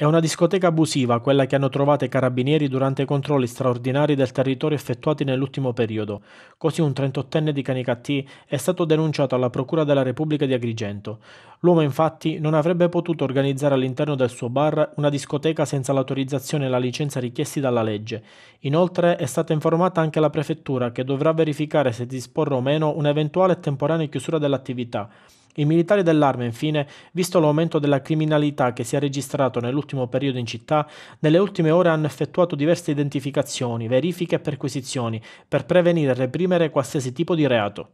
È una discoteca abusiva quella che hanno trovato i carabinieri durante i controlli straordinari del territorio effettuati nell'ultimo periodo. Così un 38enne di Canicattì è stato denunciato alla Procura della Repubblica di Agrigento. L'uomo infatti non avrebbe potuto organizzare all'interno del suo bar una discoteca senza l'autorizzazione e la licenza richiesti dalla legge. Inoltre è stata informata anche la prefettura che dovrà verificare se disporre o meno un'eventuale e temporanea chiusura dell'attività. I militari dell'arma, infine, visto l'aumento della criminalità che si è registrato nell'ultimo periodo in città, nelle ultime ore hanno effettuato diverse identificazioni, verifiche e perquisizioni per prevenire e reprimere qualsiasi tipo di reato.